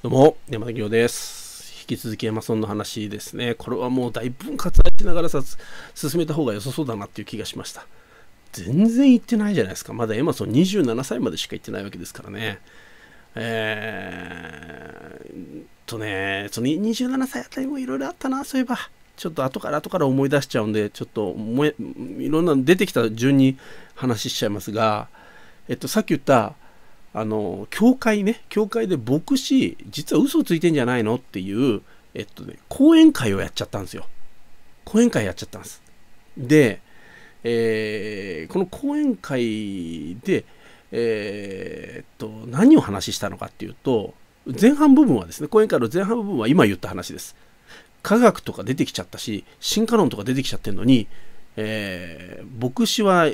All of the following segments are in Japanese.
どうも、山田行です。引き続きエマソンの話ですね。これはもう大分割愛しながらさ、進めた方が良さそうだなっていう気がしました。全然行ってないじゃないですか。まだエマソン27歳までしか行ってないわけですからね。えー、とね、その27歳あたりもいろいろあったな、そういえば。ちょっと後から後から思い出しちゃうんで、ちょっといろんな出てきた順に話しちゃいますが、えっと、さっき言った、あの、教会ね、教会で牧師、実は嘘ついてんじゃないのっていう、えっとね、講演会をやっちゃったんですよ。講演会やっちゃったんです。で、えー、この講演会で、えー、っと、何を話したのかっていうと、前半部分はですね、講演会の前半部分は今言った話です。科学とか出てきちゃったし、進化論とか出てきちゃってるのに、えー、牧師は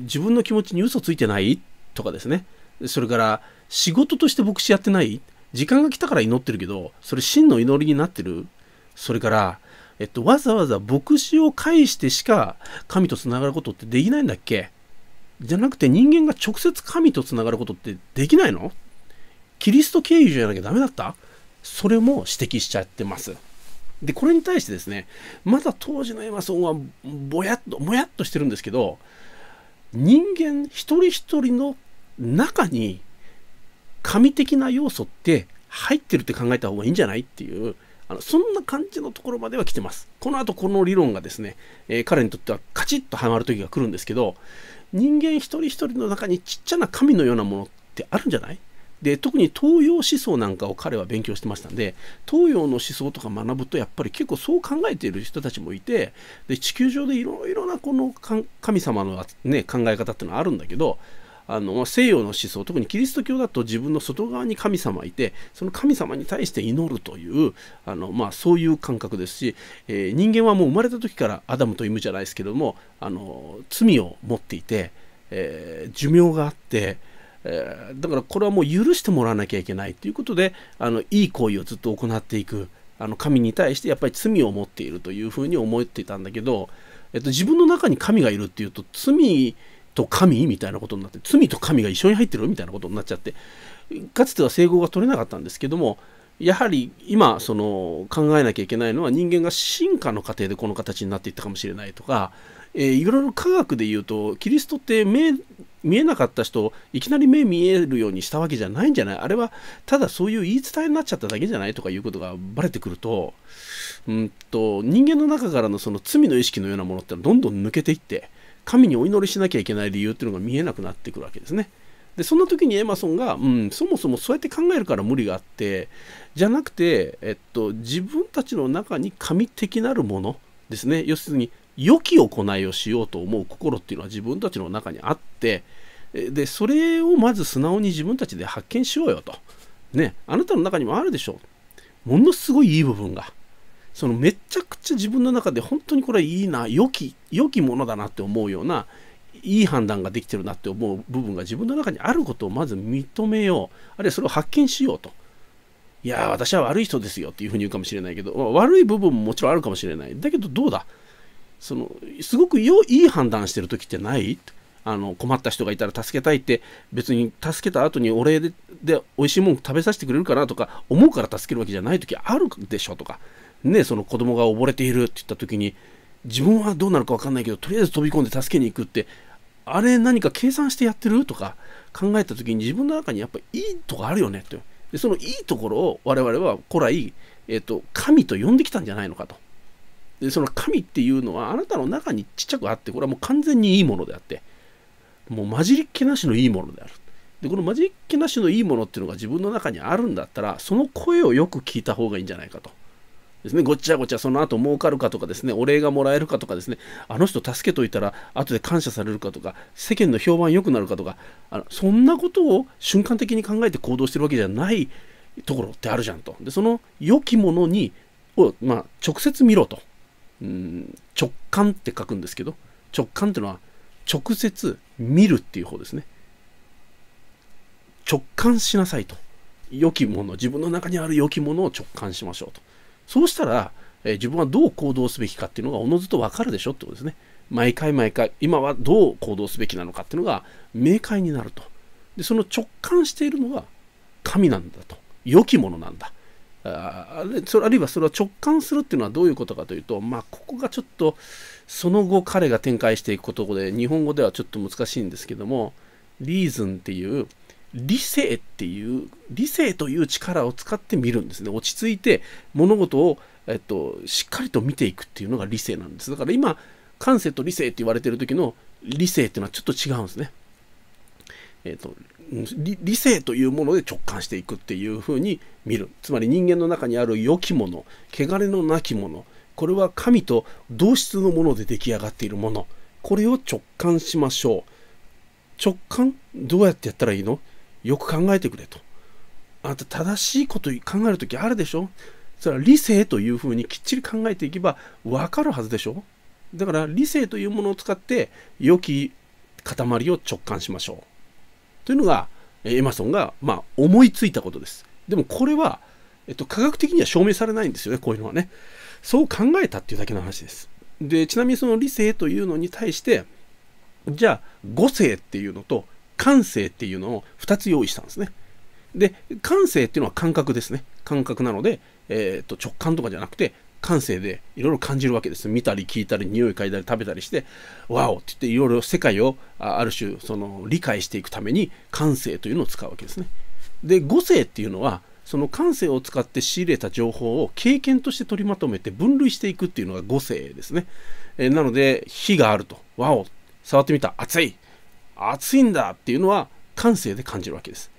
自分の気持ちに嘘ついてないとかですね、それから仕事として牧師やってない時間が来たから祈ってるけどそれ真の祈りになってるそれから、えっと、わざわざ牧師を介してしか神とつながることってできないんだっけじゃなくて人間が直接神とつながることってできないのキリスト経由じゃなきゃダメだったそれも指摘しちゃってます。で、これに対してですね、まだ当時のエマソンはぼやっと、もやっとしてるんですけど、人間一人一人の中に神的な要素って入ってるって考えた方がいいんじゃないっていうあのそんな感じのところまでは来てます。この後この理論がですね、えー、彼にとってはカチッとはまる時が来るんですけど人間一人一人の中にちっちゃな神のようなものってあるんじゃないで特に東洋思想なんかを彼は勉強してましたんで東洋の思想とか学ぶとやっぱり結構そう考えている人たちもいてで地球上でいろいろなこの神様の、ね、考え方っていうのはあるんだけどあの西洋の思想特にキリスト教だと自分の外側に神様いてその神様に対して祈るというあの、まあ、そういう感覚ですし、えー、人間はもう生まれた時からアダムとイムじゃないですけどもあの罪を持っていて、えー、寿命があって。えだからこれはもう許してもらわなきゃいけないということであのいい行為をずっと行っていくあの神に対してやっぱり罪を持っているというふうに思っていたんだけど、えっと、自分の中に神がいるっていうと罪と神みたいなことになって罪と神が一緒に入ってるみたいなことになっちゃってかつては整合が取れなかったんですけどもやはり今その考えなきゃいけないのは人間が進化の過程でこの形になっていったかもしれないとか、えー、いろいろ科学で言うとキリストって目見えなかった人いきなり目見えるようにしたわけじゃないんじゃないあれはただそういう言い伝えになっちゃっただけじゃないとかいうことがバレてくるとうんと人間の中からのその罪の意識のようなものってのはどんどん抜けていって。神にお祈りしなきゃいけない理由っていうのが見えなくなってくるわけですね。でそんな時にエマソンが、うん、そもそもそうやって考えるから無理があってじゃなくて、えっと、自分たちの中に神的なるものですね要するに良き行いをしようと思う心っていうのは自分たちの中にあってでそれをまず素直に自分たちで発見しようよと、ね、あなたの中にもあるでしょうものすごいいい部分が。そのめちゃくちゃ自分の中で本当にこれはいいな良き良きものだなって思うようないい判断ができてるなって思う部分が自分の中にあることをまず認めようあるいはそれを発見しようといや私は悪い人ですよっていうふうに言うかもしれないけど悪い部分ももちろんあるかもしれないだけどどうだそのすごくよいい判断してる時ってないあの困った人がいたら助けたいって別に助けた後にお礼でで美味しいもん食べさせてくれるかなとか思うから助けるわけじゃない時あるでしょとかね、その子供が溺れているって言った時に、自分はどうなるか分かんないけど、とりあえず飛び込んで助けに行くって、あれ何か計算してやってるとか考えた時に自分の中にやっぱいいとこあるよねと。で、そのいいところを我々は古来、えっ、ー、と、神と呼んできたんじゃないのかと。で、その神っていうのはあなたの中にちっちゃくあって、これはもう完全にいいものであって、もう混じりっけなしのいいものである。で、この混じりっけなしのいいものっていうのが自分の中にあるんだったら、その声をよく聞いた方がいいんじゃないかと。ですね、ごっちゃごちゃその後儲かるかとかですね、お礼がもらえるかとかですね、あの人助けといたら後で感謝されるかとか、世間の評判良くなるかとか、あのそんなことを瞬間的に考えて行動してるわけじゃないところってあるじゃんと。で、その良きものにを、まあ、直接見ろと。うん直感って書くんですけど、直感っていうのは直接見るっていう方ですね。直感しなさいと。良きもの、自分の中にある良きものを直感しましょうと。そうしたら、えー、自分はどう行動すべきかっていうのがおのずと分かるでしょってことですね。毎回毎回、今はどう行動すべきなのかっていうのが明快になると。で、その直感しているのが神なんだと。良きものなんだ。あそれあるいはそれは直感するっていうのはどういうことかというと、まあ、ここがちょっとその後彼が展開していくことで日本語ではちょっと難しいんですけどもリーズンっていう理性っていう理性という力を使って見るんですね落ち着いて物事を、えっと、しっかりと見ていくっていうのが理性なんですだから今感性と理性って言われてる時の理性っていうのはちょっと違うんですね、えっと、理性というもので直感していくっていうふうに見るつまり人間の中にある良きもの汚れのなきものこれは神と同質のもので出来上がっているものこれを直感しましょう直感どうやってやったらいいのよく考えてくれと。あなた正しいこと考える時あるでしょそれは理性というふうにきっちり考えていけばわかるはずでしょだから理性というものを使って良き塊を直感しましょう。というのがエマソンが、まあ、思いついたことです。でもこれは、えっと、科学的には証明されないんですよね、こういうのはね。そう考えたっていうだけの話です。で、ちなみにその理性というのに対して、じゃあ、語性っていうのと感性っていうのを2つ用意したんですね。で、感性っていうのは感覚ですね。感覚なので、えー、と直感とかじゃなくて、感性でいろいろ感じるわけです。見たり聞いたり、匂い嗅いだり食べたりして、ワオって言っていろいろ世界をある種その理解していくために感性というのを使うわけですね。で、語性っていうのは、その感性を使って仕入れた情報を経験として取りまとめて分類していくっていうのが語性ですね。えー、なので、火があると、ワオ、触ってみた、熱い、暑いんだっていうのは感性で感じるわけです。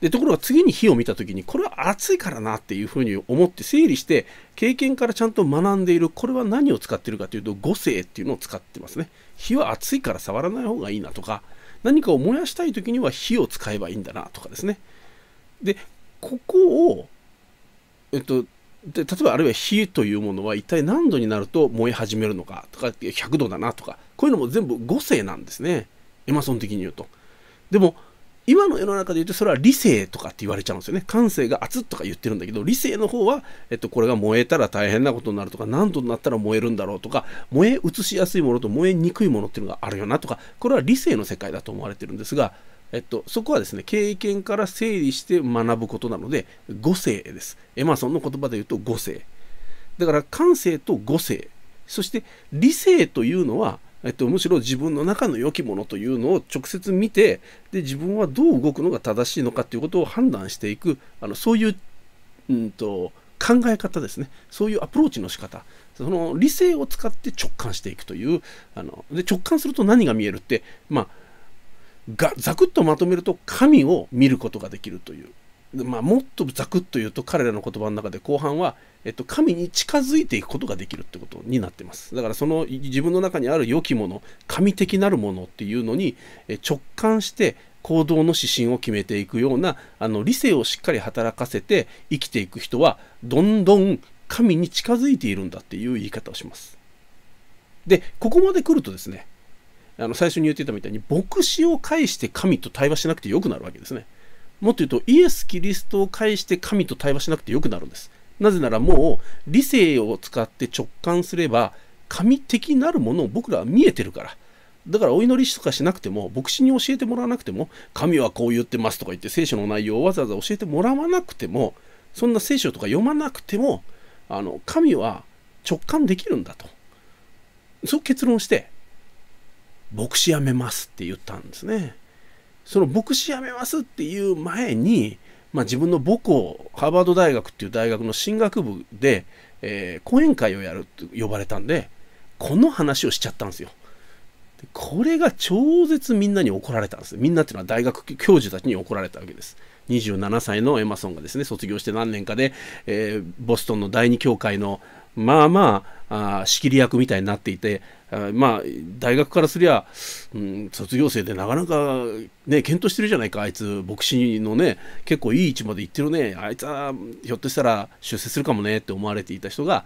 でところが次に火を見た時にこれは暑いからなっていうふうに思って整理して経験からちゃんと学んでいるこれは何を使ってるかというと五性っていうのを使ってますね火は暑いから触らない方がいいなとか何かを燃やしたい時には火を使えばいいんだなとかですねでここをえっとで例えばあるいは火というものは一体何度になると燃え始めるのかとか100度だなとかこういうのも全部五性なんですね。エマソン的に言うと。でも、今の世の中で言うとそれは理性とかって言われちゃうんですよね。感性が熱とか言ってるんだけど、理性の方は、えっと、これが燃えたら大変なことになるとか、何度になったら燃えるんだろうとか、燃え移しやすいものと燃えにくいものっていうのがあるよなとか、これは理性の世界だと思われてるんですが、えっと、そこはですね、経験から整理して学ぶことなので、語性です。エマソンの言葉で言うと語性。だから感性と語性。そして理性というのは、えっと、むしろ自分の中の良きものというのを直接見てで自分はどう動くのが正しいのかということを判断していくあのそういう、うんと、考え方ですねそういうアプローチの仕方その理性を使って直感していくというあので直感すると何が見えるってまあがざくっとまとめると神を見ることができるという、まあ、もっとざくっと言うと彼らの言葉の中で後半はえっと、神に近づいていくことができるってことになってます。だからその自分の中にある良きもの、神的なるものっていうのに直感して行動の指針を決めていくようなあの理性をしっかり働かせて生きていく人はどんどん神に近づいているんだっていう言い方をします。で、ここまで来るとですね、あの最初に言ってたみたいに牧師を介して神と対話しなくてよくなるわけですね。もっと言うとイエス・キリストを介して神と対話しなくてよくなるんです。なぜならもう理性を使って直感すれば神的なるものを僕らは見えてるから。だからお祈りとかしなくても、牧師に教えてもらわなくても、神はこう言ってますとか言って、聖書の内容をわざわざ教えてもらわなくても、そんな聖書とか読まなくても、あの、神は直感できるんだと。そう結論して、牧師辞めますって言ったんですね。その牧師辞めますっていう前に、まあ、自分の母校ハーバード大学っていう大学の進学部で、えー、講演会をやると呼ばれたんでこの話をしちゃったんですよ。これが超絶みんなに怒られたんです。みんなっていうのは大学教授たちに怒られたわけです。27歳のエマソンがですね、卒業して何年かで、えー、ボストンの第二協会の、まあまあ、あ仕切り役みたいになっていて、あまあ大学からすりゃ、うん、卒業生でなかなかね検討してるじゃないかあいつ牧師のね結構いい位置まで行ってるねあいつはひょっとしたら出世するかもねって思われていた人が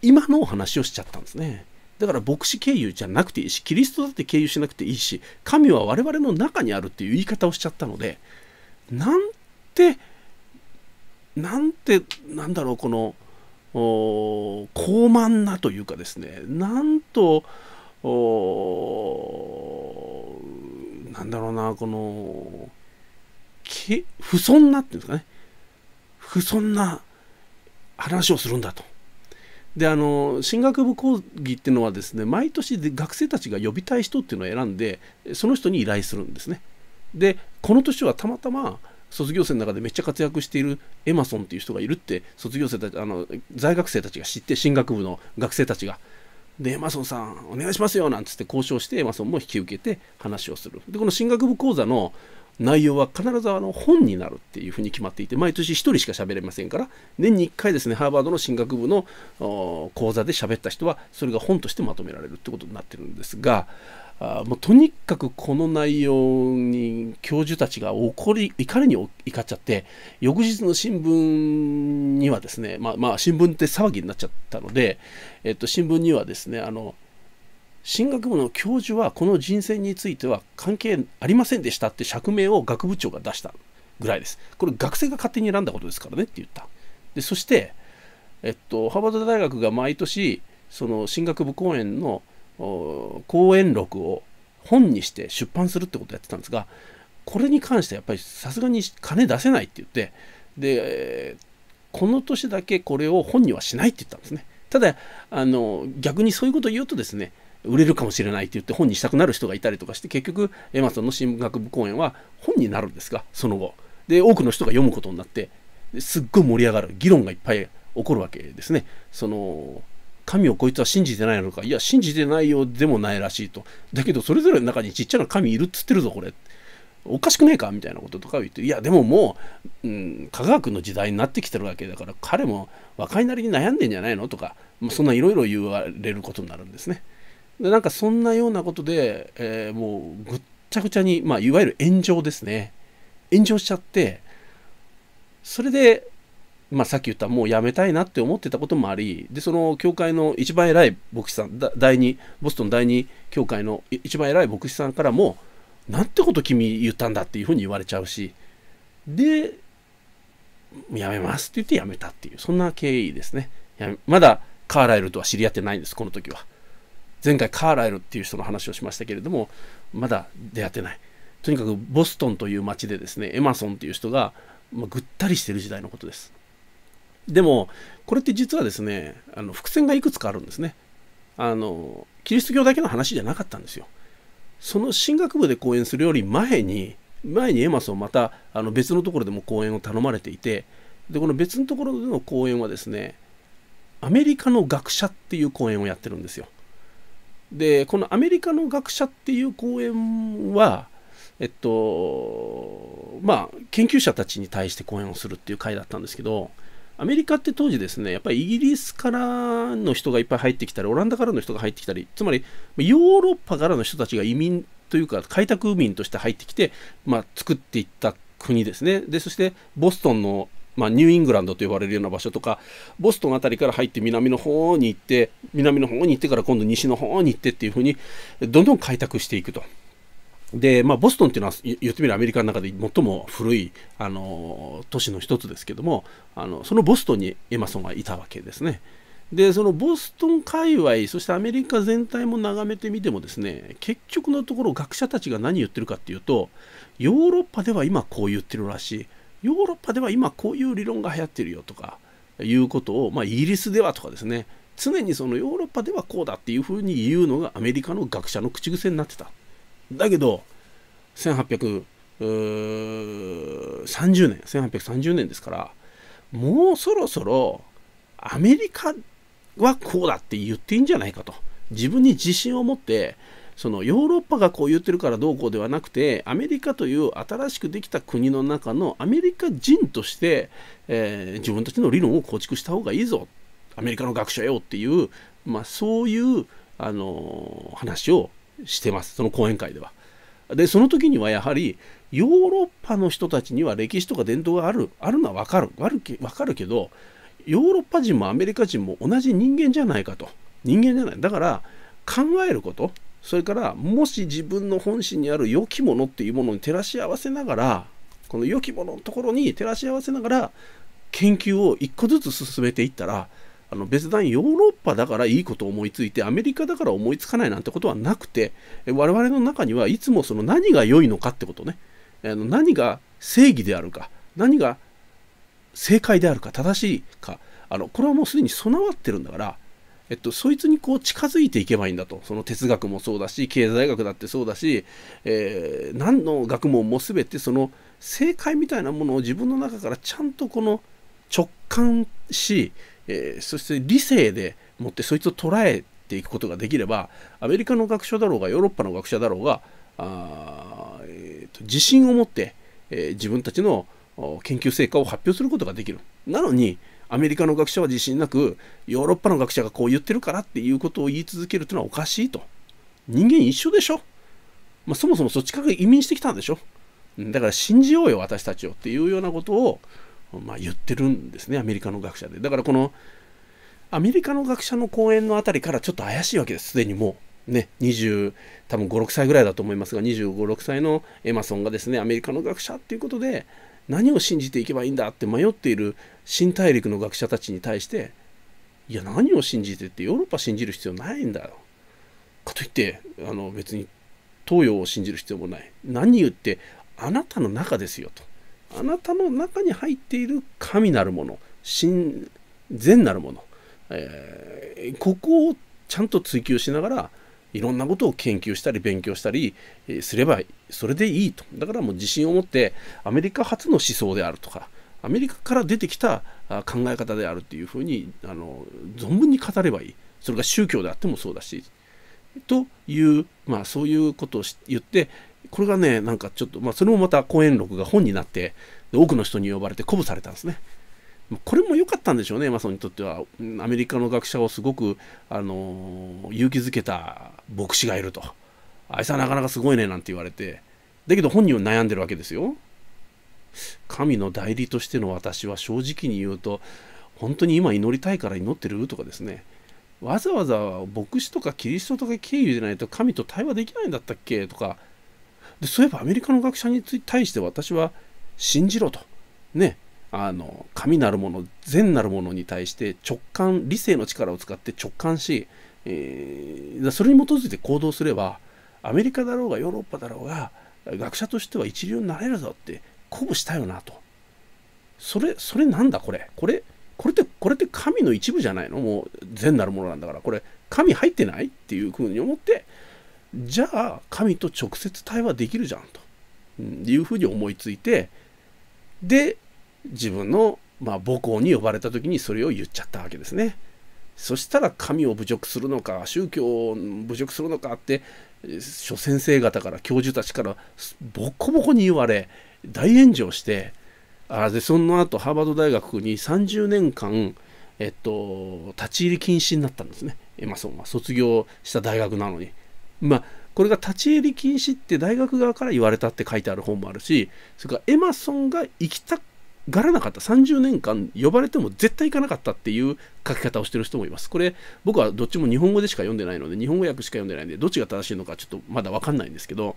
今のお話をしちゃったんですね。だから牧師経由じゃなくていいしキリストだって経由しなくていいし神は我々の中にあるっていう言い方をしちゃったのでなんてなんてなんだろうこの高慢なというかですねなんとなんだろうなこの不遜なっていうんですかね不遜な話をするんだと。であの進学部講義っていうのはですね毎年で学生たちが呼びたい人っていうのを選んでその人に依頼するんですね。でこの年はたまたま卒業生の中でめっちゃ活躍しているエマソンっていう人がいるって卒業生たちあの在学生たちが知って進学部の学生たちが。で、エマソンさん、お願いしますよなんつって交渉して、エマソンも引き受けて話をする。で、この進学部講座の内容は必ずあの本になるっていうふうに決まっていて、毎年1人しか喋れませんから、年に1回ですね、ハーバードの進学部の講座で喋った人は、それが本としてまとめられるってことになってるんですが、あもうとにかくこの内容に教授たちが怒り怒りに怒っちゃって翌日の新聞にはですねまあまあ新聞って騒ぎになっちゃったので、えっと、新聞にはですねあの進学部の教授はこの人選については関係ありませんでしたって釈明を学部長が出したぐらいですこれ学生が勝手に選んだことですからねって言ったでそして、えっと、ハーバード大学が毎年その進学部講演の「講演録を本にして出版するってことをやってたんですがこれに関してやっぱりさすがに金出せないって言ってでこの年だけこれを本にはしないって言ったんですねただあの逆にそういうことを言うとですね売れるかもしれないって言って本にしたくなる人がいたりとかして結局エマさんの進学部講演は本になるんですがその後で多くの人が読むことになってすっごい盛り上がる議論がいっぱい起こるわけですねその神をこいつは信じてないのかいや信じてないよでもないらしいとだけどそれぞれの中にちっちゃな神いるっつってるぞこれおかしくねえかみたいなこととか言っていやでももう、うん、科学の時代になってきてるわけだから彼も若いなりに悩んでんじゃないのとか、まあ、そんないろいろ言われることになるんですねでなんかそんなようなことで、えー、もうぐっちゃぐちゃに、まあ、いわゆる炎上ですね炎上しちゃってそれでまあ、さっき言ったもうやめたいなって思ってたこともありでその教会の一番偉い牧師さん第2ボストン第2教会の一番偉い牧師さんからも「なんてこと君言ったんだ」っていうふうに言われちゃうしで「やめます」って言ってやめたっていうそんな経緯ですねまだカーライルとは知り合ってないんですこの時は前回カーライルっていう人の話をしましたけれどもまだ出会ってないとにかくボストンという町でですねエマソンっていう人が、まあ、ぐったりしてる時代のことですでも、これって実はですね、あの伏線がいくつかあるんですね。あの、キリスト教だけの話じゃなかったんですよ。その進学部で講演するより前に、前にエマスをまたあの別のところでも講演を頼まれていて、で、この別のところでの講演はですね、アメリカの学者っていう講演をやってるんですよ。で、このアメリカの学者っていう講演は、えっと、まあ、研究者たちに対して講演をするっていう回だったんですけど、アメリカって当時ですね、やっぱりイギリスからの人がいっぱい入ってきたり、オランダからの人が入ってきたり、つまりヨーロッパからの人たちが移民というか開拓民として入ってきて、まあ、作っていった国ですね。で、そしてボストンのまあ、ニューイングランドと呼ばれるような場所とかボストン辺りから入って南の方に行って南の方に行ってから今度西の方に行ってっていうふうにどんどん開拓していくとで、まあ、ボストンっていうのは言ってみればアメリカの中で最も古いあの都市の一つですけどもあのそのボストンにエマソンがいたわけですね。でそのボストン界隈そしてアメリカ全体も眺めてみてもですね結局のところ学者たちが何言ってるかっていうとヨーロッパでは今こう言ってるらしいヨーロッパでは今こういう理論が流行ってるよとかいうことを、まあ、イギリスではとかですね常にそのヨーロッパではこうだっていうふうに言うのがアメリカの学者の口癖になってただけど、1830年、1830年ですから、もうそろそろアメリカはこうだって言っていいんじゃないかと。自分に自信を持って、そのヨーロッパがこう言ってるからどうこうではなくてアメリカという新しくできた国の中のアメリカ人として、えー、自分たちの理論を構築した方がいいぞアメリカの学者よっていう、まあ、そういう、あのー、話をしてますその講演会では。でその時にはやはりヨーロッパの人たちには歴史とか伝統があるあるのは分かる分かるけどヨーロッパ人もアメリカ人も同じ人間じゃないかと人間じゃないだから考えることそれからもし自分の本心にある良きものっていうものに照らし合わせながらこの良きもののところに照らし合わせながら研究を一個ずつ進めていったらあの別段ヨーロッパだからいいことを思いついてアメリカだから思いつかないなんてことはなくて我々の中にはいつもその何が良いのかってことねあの何が正義であるか何が正解であるか正しいかあのこれはもうすでに備わってるんだから、えっと、そいつにこう近づいていけばいいんだとその哲学もそうだし経済学だってそうだし、えー、何の学問も全てその正解みたいなものを自分の中からちゃんとこの直感しえー、そして理性でもってそいつを捉えていくことができればアメリカの学者だろうがヨーロッパの学者だろうがあ、えーと、自信を持って、えー、自分たちの研究成果を発表することができる。なのにアメリカの学者は自信なくヨーロッパの学者がこう言ってるからっていうことを言い続けるというのはおかしいと。人間一緒でしょ。まあ、そもそもそっちから移民してきたんでしょ。だから信じようよ私たちをっていうようなことをまあ、言ってるんですねアメリカの学者でだからこのアメリカの学者の講演の辺りからちょっと怪しいわけですすでにもうね20多分56歳ぐらいだと思いますが256歳のエマソンがですねアメリカの学者っていうことで何を信じていけばいいんだって迷っている新大陸の学者たちに対していや何を信じてってヨーロッパ信じる必要ないんだよかといってあの別に東洋を信じる必要もない何言ってあなたの中ですよとあなたの中に入っている神なるもの神善なるもの、えー、ここをちゃんと追求しながらいろんなことを研究したり勉強したりすればそれでいいとだからもう自信を持ってアメリカ発の思想であるとかアメリカから出てきた考え方であるっていうふうにあの存分に語ればいいそれが宗教であってもそうだしという、まあ、そういうことを言って、これがね、なんかちょっと、まあ、それもまた講演録が本になって、多くの人に呼ばれて鼓舞されたんですね。これも良かったんでしょうね、マソンにとっては。アメリカの学者をすごく、あの勇気づけた牧師がいると。あいつはなかなかすごいね、なんて言われて。だけど本人は悩んでるわけですよ。神の代理としての私は正直に言うと、本当に今祈りたいから祈ってるとかですね。わざわざ牧師とかキリストとか経由でないと神と対話できないんだったっけとかでそういえばアメリカの学者に対して私は信じろとねあの神なるもの善なるものに対して直感理性の力を使って直感し、えー、それに基づいて行動すればアメリカだろうがヨーロッパだろうが学者としては一流になれるぞって鼓舞したよなとそれそれなんだこれこれこれってこれって神の一部じゃないのもう善なるものなんだからこれ神入ってないっていうふうに思ってじゃあ神と直接対話できるじゃんというふうに思いついてで自分のまあ、母校に呼ばれた時にそれを言っちゃったわけですね。そしたら神を侮辱するのか宗教を侮辱するのかって諸先生方から教授たちからボコボコに言われ大炎上してあでその後ハーバード大学に30年間、えっと、立ち入り禁止になったんですねエマソンは卒業した大学なのに。まあ、これが立ち入り禁止って大学側から言われたって書いてある本もあるしそれからエマソンが行きたがらなかった30年間呼ばれても絶対行かなかったっていう書き方をしてる人もいますこれ僕はどっちも日本語でしか読んでないので日本語訳しか読んでないんでどっちが正しいのかちょっとまだ分かんないんですけど、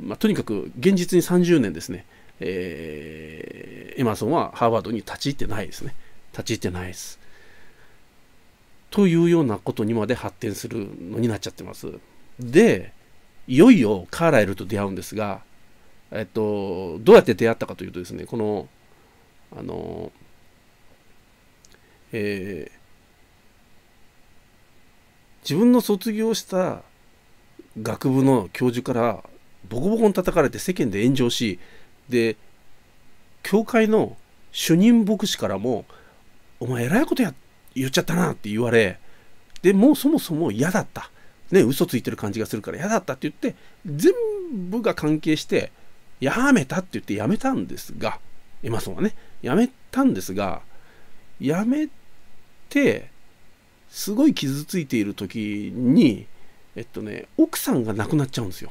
まあ、とにかく現実に30年ですね、えー、エマソンはハーバードに立ち入ってないですね立ち入ってないですというようなことにまで発展するのになっちゃってます。でいよいよカーライルと出会うんですが、えっと、どうやって出会ったかというとですねこのあのえー、自分の卒業した学部の教授からボコボコに叩かれて世間で炎上しで教会の主任牧師からも「お前えらいことや言っちゃったな」って言われでもうそもそも嫌だったね、嘘ついてる感じがするから嫌だったって言って、全部が関係して、やめたって言ってやめたんですが、エマソンはね、やめたんですが、やめて、すごい傷ついている時に、えっとね、奥さんが亡くなっちゃうんですよ。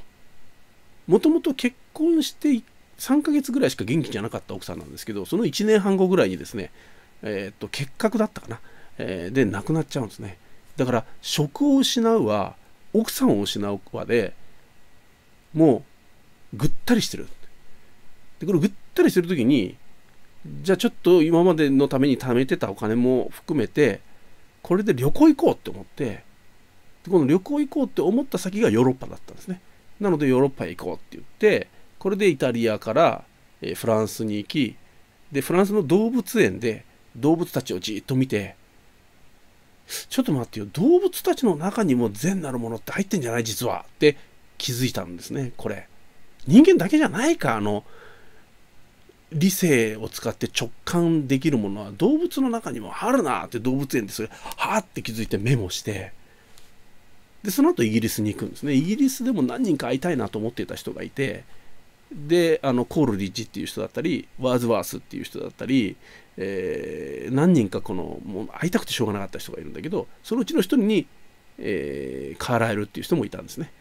もともと結婚して3ヶ月ぐらいしか元気じゃなかった奥さんなんですけど、その1年半後ぐらいにですね、えー、っと、結核だったかな、えー、で亡くなっちゃうんですね。だから、職を失うは、奥さんを失うまでもうぐったりしてるでこれぐったりしてる時にじゃあちょっと今までのために貯めてたお金も含めてこれで旅行行こうって思ってでこの旅行行こうって思った先がヨーロッパだったんですねなのでヨーロッパへ行こうって言ってこれでイタリアからフランスに行きでフランスの動物園で動物たちをじっと見てちょっと待ってよ、動物たちの中にも善なるものって入ってんじゃない実は。って気づいたんですね、これ。人間だけじゃないか、あの、理性を使って直感できるものは動物の中にもあるなって動物園ですれ、はあって気づいてメモして、で、その後イギリスに行くんですね。イギリスでも何人か会いたいなと思っていた人がいて、で、あの、コールリッジっていう人だったり、ワーズワースっていう人だったり、えー、何人かこのもう会いたくてしょうがなかった人がいるんだけどそのうちの1人に、えー、カーラエルっていう人もいたんですね。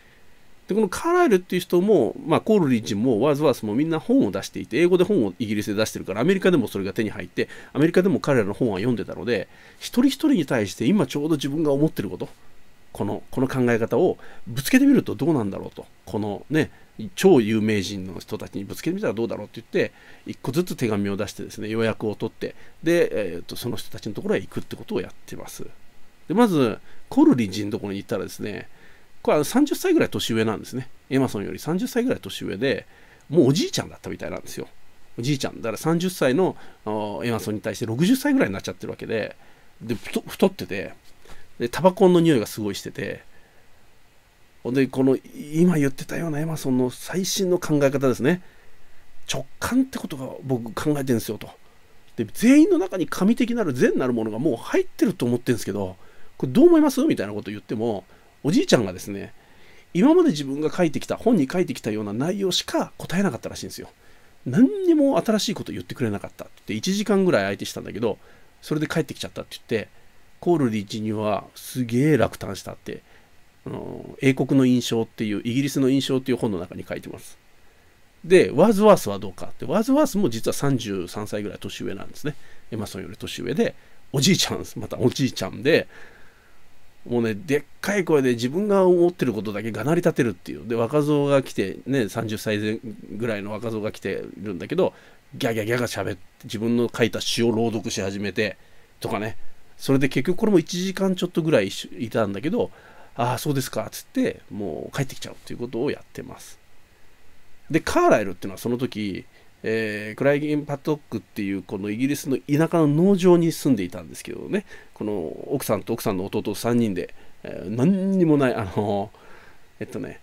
でこのカーライルっていう人も、まあ、コールリッジもワーズワースもみんな本を出していて英語で本をイギリスで出してるからアメリカでもそれが手に入ってアメリカでも彼らの本は読んでたので一人一人に対して今ちょうど自分が思ってることこのこの考え方をぶつけてみるとどうなんだろうとこのね超有名人の人たちにぶつけてみたらどうだろうって言って1個ずつ手紙を出してですね予約を取ってで、えーと、その人たちのところへ行くってことをやってますでまずコルリン人のところに行ったらですねこれは30歳ぐらい年上なんですねエマソンより30歳ぐらい年上でもうおじいちゃんだったみたいなんですよおじいちゃんだから30歳のエマソンに対して60歳ぐらいになっちゃってるわけでで太っててでタバコの匂いがすごいしててでこの今言ってたようなエマソンの最新の考え方ですね直感ってことが僕考えてるんですよとで全員の中に神的なる善なるものがもう入ってると思ってるんですけどこれどう思いますみたいなこと言ってもおじいちゃんがですね今まで自分が書いてきた本に書いてきたような内容しか答えなかったらしいんですよ何にも新しいこと言ってくれなかったって1時間ぐらい相手したんだけどそれで帰ってきちゃったって言ってコールリーチにはすげえ落胆したってあの英国の印象っていうイギリスの印象っていう本の中に書いてます。で、ワーズワースはどうかって、ワーズワースも実は33歳ぐらい年上なんですね。エマソンより年上で、おじいちゃんです。またおじいちゃんで、もうね、でっかい声で自分が思ってることだけがなり立てるっていう。で、若造が来て、ね、30歳前ぐらいの若造が来てるんだけど、ギャギャギャが喋って、自分の書いた詩を朗読し始めて、とかね。それで結局これも1時間ちょっとぐらいいたんだけど、ああ、そうですか、つって、もう帰ってきちゃうということをやってます。で、カーライルっていうのはその時、えー、クライゲン・パトックっていうこのイギリスの田舎の農場に住んでいたんですけどねこの奥さんと奥さんの弟3人で、えー、何にもないあのえっとね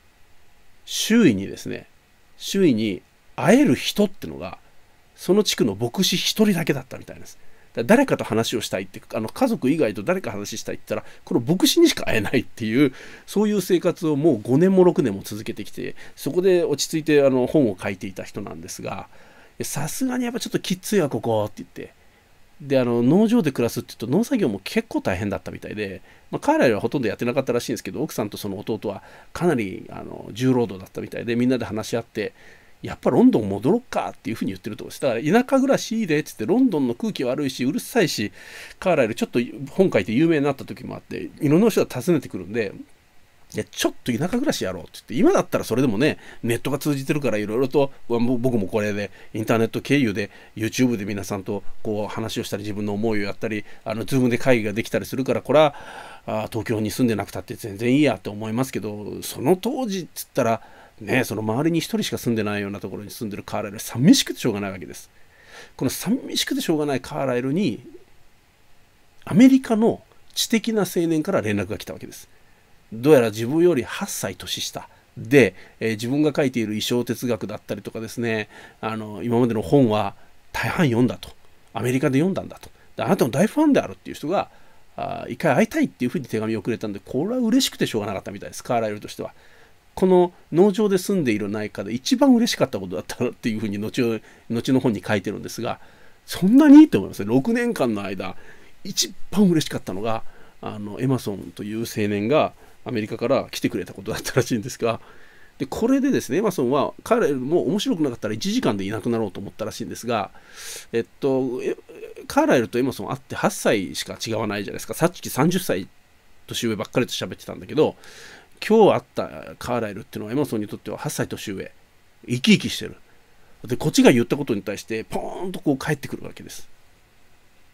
周囲にですね周囲に会える人ってのがその地区の牧師1人だけだったみたいです誰かと話をしたいって、あの家族以外と誰か話したいって言ったら、この牧師にしか会えないっていう、そういう生活をもう5年も6年も続けてきて、そこで落ち着いてあの本を書いていた人なんですが、さすがにやっぱちょっときついわ、ここって言って。であの農場で暮らすって言うと農作業も結構大変だったみたいで、まあ、彼らはほとんどやってなかったらしいんですけど奥さんとその弟はかなりあの重労働だったみたいでみんなで話し合ってやっぱロンドン戻ろっかっていうふうに言ってるとしただから田舎暮らしいいでっつってロンドンの空気悪いしうるさいしカーライルちょっと本書いて有名になった時もあっていろんな人が訪ねてくるんでいや、ちょっと田舎暮らしやろうって言って、今だったらそれでもね、ネットが通じてるから、いろいろと、僕もこれで、インターネット経由で、YouTube で皆さんとこう話をしたり、自分の思いをやったり、あの、Zoom で会議ができたりするから、これは、あ東京に住んでなくたって全然いいやって思いますけど、その当時っつったら、ね、その周りに1人しか住んでないようなところに住んでるカーライル寂しくてしょうがないわけです。この寂しくてしょうがないカーライルにアメリカの知的な青年から連絡が来たわけです。どうやら自分より8歳年下で、えー、自分が書いている衣装哲学だったりとかですねあの今までの本は大半読んだとアメリカで読んだんだとであなたの大ファンであるっていう人があ一回会いたいっていうふうに手紙をくれたんでこれは嬉しくてしょうがなかったみたいですカーライルとしては。この農場で住んでいる内科で一番嬉しかったことだったなっていうふうに後後の本に書いてるんですがそんなにいいと思いますね6年間の間一番嬉しかったのがあのエマソンという青年がアメリカから来てくれたことだったらしいんですがでこれでですねエマソンは彼も面白くなかったら1時間でいなくなろうと思ったらしいんですがえっとカーライルとエマソン会って8歳しか違わないじゃないですかさっき30歳年上ばっかりと喋ってたんだけど今日会ったカーライルっていうのはエマソンにとっては8歳年上生き生きしてるでこっちが言ったことに対してポーンとこう返ってくるわけです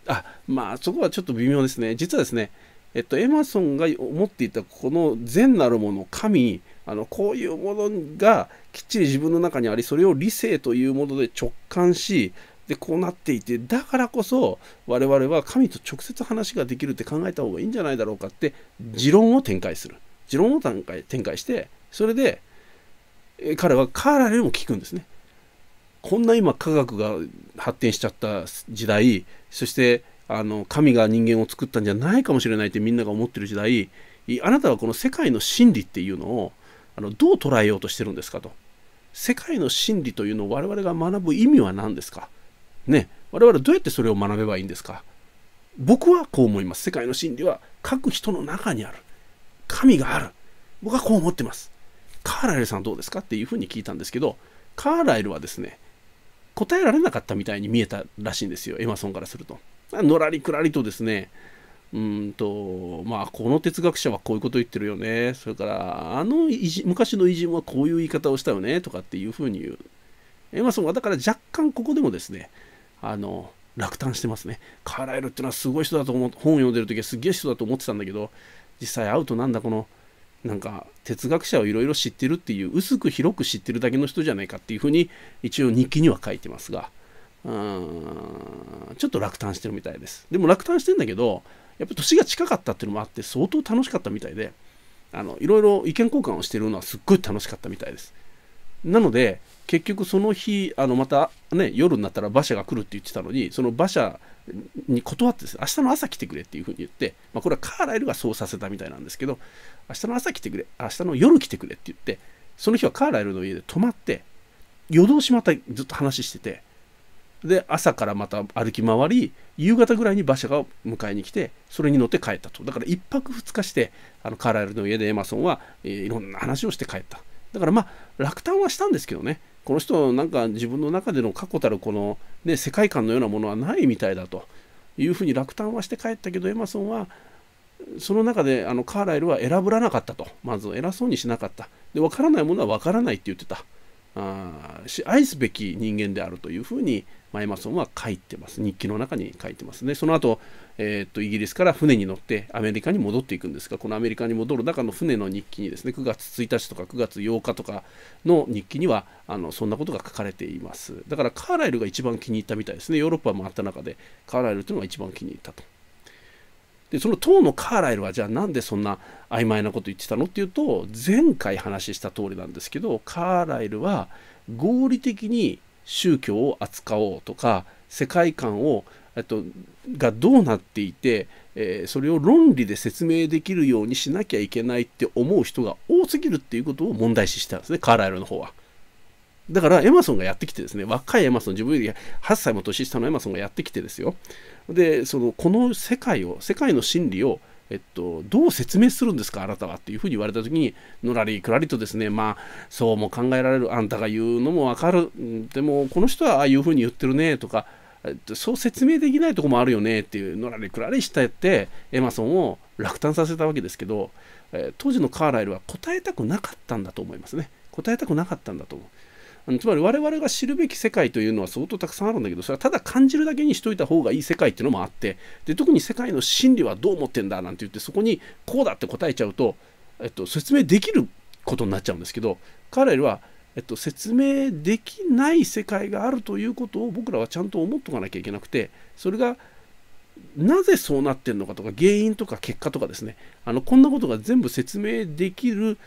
あまあそこはちょっと微妙ですね実はですねえっとエマソンが思っていたこの善なるもの神あのこういうものがきっちり自分の中にありそれを理性というもので直感しでこうなっていてだからこそ我々は神と直接話ができるって考えた方がいいんじゃないだろうかって持論を展開する。持論を展開展開して、それで、彼は彼らにも聞くんですね。こんな今科学が発展しちゃった時代、そしてあの神が人間を作ったんじゃないかもしれないってみんなが思ってる時代、あなたはこの世界の真理っていうのをあのどう捉えようとしてるんですかと。世界の真理というのを我々が学ぶ意味は何ですかね、我々どうやってそれを学べばいいんですか僕はこう思います。世界の真理は各人の中にある。神がある。僕はこう思ってます。カーライルさんどうですかっていうふうに聞いたんですけど、カーライルはですね、答えられなかったみたいに見えたらしいんですよ、エマソンからすると。のらりくらりとですね、うんと、まあ、この哲学者はこういうこと言ってるよね、それから、あの昔の偉人はこういう言い方をしたよね、とかっていうふうに言う。エマソンはだから若干ここでもですね、あの、落胆してますね。カーライルっていうのはすごい人だと思う、本を読んでる時はすげえ人だと思ってたんだけど、実際会うとなんだこのなんか哲学者をいろいろ知ってるっていう薄く広く知ってるだけの人じゃないかっていうふうに一応日記には書いてますがうんちょっと落胆してるみたいですでも落胆してんだけどやっぱ年が近かったっていうのもあって相当楽しかったみたいでいろいろ意見交換をしてるのはすっごい楽しかったみたいですなので結局その日あのまた、ね、夜になったら馬車が来るって言ってたのにその馬車に断ってです、ね、明日の朝来てくれっていうふうに言って、まあ、これはカーライルがそうさせたみたいなんですけど明日の朝来てくれ明日の夜来てくれって言ってその日はカーライルの家で泊まって夜通しまたずっと話しててで朝からまた歩き回り夕方ぐらいに馬車が迎えに来てそれに乗って帰ったとだから1泊2日してあのカーライルの家でエマソンは、えー、いろんな話をして帰っただからまあ落胆はしたんですけどねこの人なんか自分の中での確固たるこの、ね、世界観のようなものはないみたいだというふうに落胆はして帰ったけどエマソンはその中であのカーライルは選ぶらなかったとまず偉そうにしなかったで分からないものは分からないって言ってたあ愛すべき人間であるというふうにマソンは書いてます。日記の中に書いてますね。その後、えー、っとイギリスから船に乗ってアメリカに戻っていくんですが、このアメリカに戻る中の船の日記にですね、9月1日とか9月8日とかの日記には、あのそんなことが書かれています。だからカーライルが一番気に入ったみたいですね。ヨーロッパ回った中で、カーライルというのが一番気に入ったと。でその当のカーライルはじゃあなんでそんな曖昧なこと言ってたのっていうと前回話した通りなんですけどカーライルは合理的に宗教を扱おうとか世界観をとがどうなっていて、えー、それを論理で説明できるようにしなきゃいけないって思う人が多すぎるっていうことを問題視したんですねカーライルの方は。だからエマソンがやってきてですね若いエマソン自分より8歳も年下のエマソンがやってきてですよでそのこの世界を世界の真理をえっと、どう説明するんですかあなたはっていうふうに言われた時にのらりくらりとですねまあそうも考えられるあんたが言うのもわかるでもこの人はああいうふうに言ってるねとか、えっと、そう説明できないとこもあるよねっていうのらりくらりしたってエマソンを落胆させたわけですけど、え当時のカーライルは答えたくなかったんだと思いますね答えたくなかったんだと思う。あのつまり我々が知るべき世界というのは相当たくさんあるんだけどそれはただ感じるだけにしといた方がいい世界っていうのもあってで特に世界の真理はどう思ってんだなんて言ってそこにこうだって答えちゃうと、えっと、説明できることになっちゃうんですけど彼らは、えっと、説明できない世界があるということを僕らはちゃんと思っとかなきゃいけなくてそれがなぜそうなってるのかとか原因とか結果とかですねあのこんなことが全部説明できる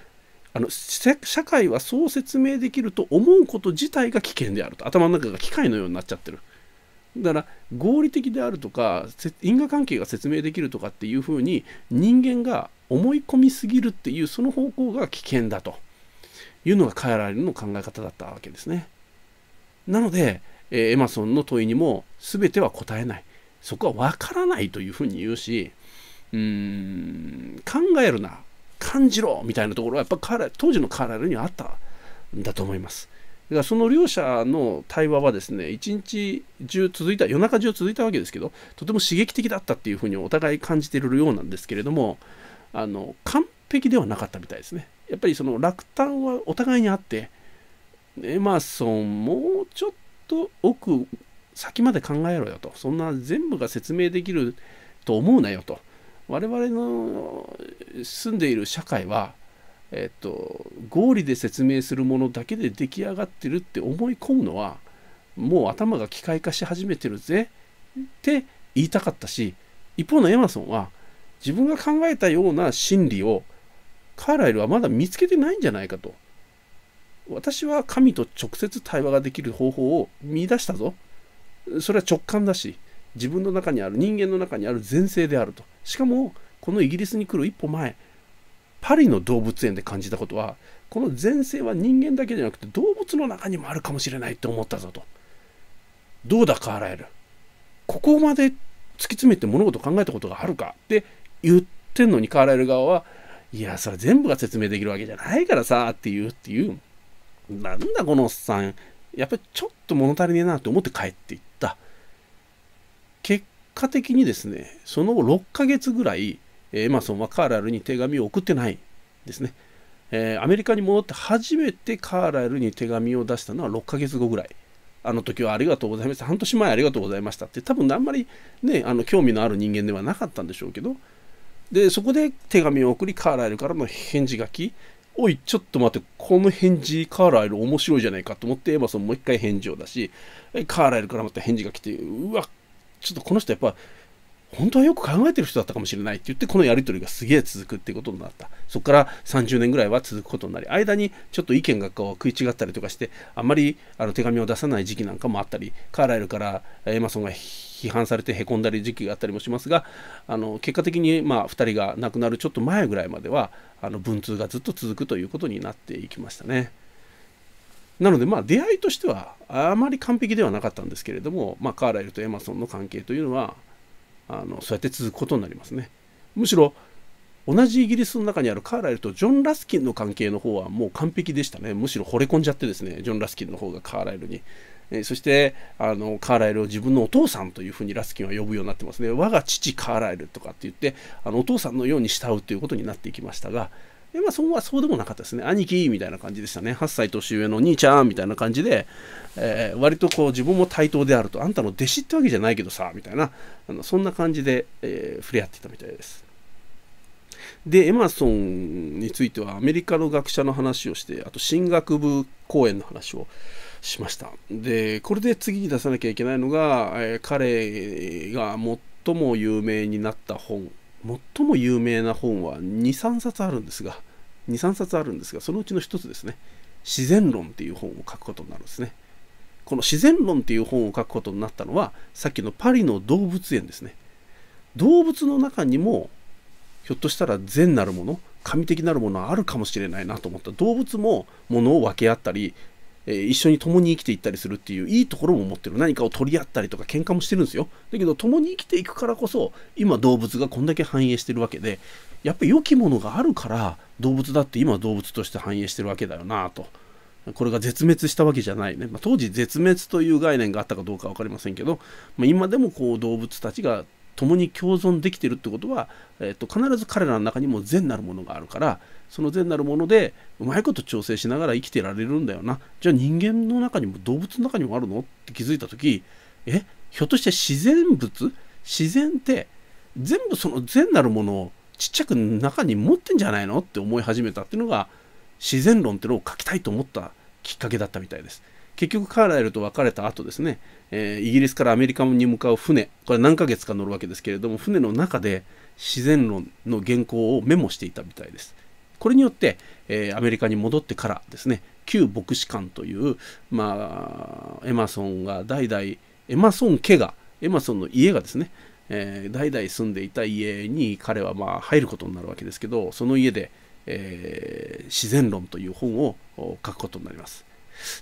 あの社会はそう説明できると思うこと自体が危険であると頭の中が機械のようになっちゃってるだから合理的であるとか因果関係が説明できるとかっていうふうに人間が思い込みすぎるっていうその方向が危険だというのがカエラリルの考え方だったわけですねなので、えー、エマソンの問いにも全ては答えないそこは分からないというふうに言うしうーん考えるな感じろみたいなところはやっぱカ当時のカーラルにはあったんだと思います。だからその両者の対話はですね一日中続いた夜中中続いたわけですけどとても刺激的だったっていうふうにお互い感じているようなんですけれどもあの完璧ではなかったみたいですねやっぱりその落胆はお互いにあってエマソンもうちょっと奥先まで考えろよとそんな全部が説明できると思うなよと我々の住んでいる社会は、えっと、合理で説明するものだけで出来上がってるって思い込むのはもう頭が機械化し始めてるぜって言いたかったし一方のエマソンは自分が考えたような真理をカーライルはまだ見つけてないんじゃないかと私は神と直接対話ができる方法を見出したぞそれは直感だし自分の中にある人間の中にある前世であるとしかもこのイギリスに来る一歩前パリの動物園で感じたことはこの前世は人間だけじゃなくて動物の中にもあるかもしれないって思ったぞとどうだ変わらイるここまで突き詰めて物事考えたことがあるかって言ってんのにカーライル側はいやそれ全部が説明できるわけじゃないからさっていうっていうなんだこのおっさんやっぱりちょっと物足りねえなって思って帰っていった結果的にですね、その後6ヶ月ぐらい、エマソンはカーラルに手紙を送ってないですね。えー、アメリカに戻って初めてカーラルに手紙を出したのは6ヶ月後ぐらい。あの時はありがとうございました。半年前ありがとうございましたって、多分あんまりね、あの興味のある人間ではなかったんでしょうけど、で、そこで手紙を送り、カーライルからの返事書き、おい、ちょっと待って、この返事、カーライル面白いじゃないかと思って、エヴァソンもう一回返事を出し、カーライルからまた返事が来て、うわ、ちょっとこの人やっぱ本当はよく考えてる人だったかもしれないって言ってこのやり取りがすげえ続くってことになったそこから30年ぐらいは続くことになり間にちょっと意見がこう食い違ったりとかしてあんまりあの手紙を出さない時期なんかもあったりカーライルからエマソンが批判されてへこんだり時期があったりもしますがあの結果的にま2人が亡くなるちょっと前ぐらいまではあの文通がずっと続くということになっていきましたね。なのでまあ出会いとしてはあまり完璧ではなかったんですけれども、まあ、カーライルとエマソンの関係というのはあのそうやって続くことになりますねむしろ同じイギリスの中にあるカーライルとジョン・ラスキンの関係の方はもう完璧でしたねむしろ惚れ込んじゃってですねジョン・ラスキンの方がカーライルに、えそしてあのカーライルを自分のお父さんというふうにラスキンは呼ぶようになってますね我が父カーライルとかって言ってあのお父さんのように慕うということになっていきましたがえまあ、そうはそうでもなかったですね。兄貴みたいな感じでしたね。8歳年上の兄ちゃんみたいな感じで、えー、割とこう自分も対等であると、あんたの弟子ってわけじゃないけどさ、みたいな、あのそんな感じで、えー、触れ合ってたみたいです。で、エマソンについてはアメリカの学者の話をして、あと進学部講演の話をしました。で、これで次に出さなきゃいけないのが、えー、彼が最も有名になった本最も有名な本は23冊あるんですが23冊あるんですがそのうちの1つですね自然論っていう本を書くことになるんですねこの自然論っていう本を書くことになったのはさっきのパリの動物園ですね動物の中にもひょっとしたら善なるもの神的なるものはあるかもしれないなと思った動物も物を分け合ったりえ一緒に共に生きていったりするっていういいところも持ってる何かを取り合ったりとか喧嘩もしてるんですよだけど共に生きていくからこそ今動物がこんだけ繁栄してるわけでやっぱり良きものがあるから動物だって今動物として繁栄してるわけだよなと。これが絶滅したわけじゃないね、まあ、当時絶滅という概念があったかどうか分かりませんけど、まあ、今でもこう動物たちが共に共存できてるってことは、えーと、と必ず彼らの中にも善なるものがあるからその善なるものでうまいこと調整しながら生きてられるんだよなじゃあ人間の中にも動物の中にもあるのって気づいた時えひょっとして自然物自然って全部その善なるものをちっちゃく中に持ってんじゃないのって思い始めたっていうのが自然論っていうのを書きたいと思ったきっかけだったみたいです。結局カーライルと別れた後ですね、えー、イギリスからアメリカに向かう船これ何ヶ月か乗るわけですけれども船の中で自然論の原稿をメモしていたみたいですこれによって、えー、アメリカに戻ってからですね旧牧師館という、まあ、エマソンが代々エマソン家がエマソンの家がですね、えー、代々住んでいた家に彼はまあ入ることになるわけですけどその家で、えー、自然論という本を書くことになります。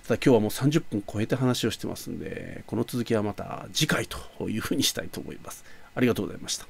ただ今日はもう30分超えて話をしてますんで、この続きはまた次回というふうにしたいと思います。ありがとうございました。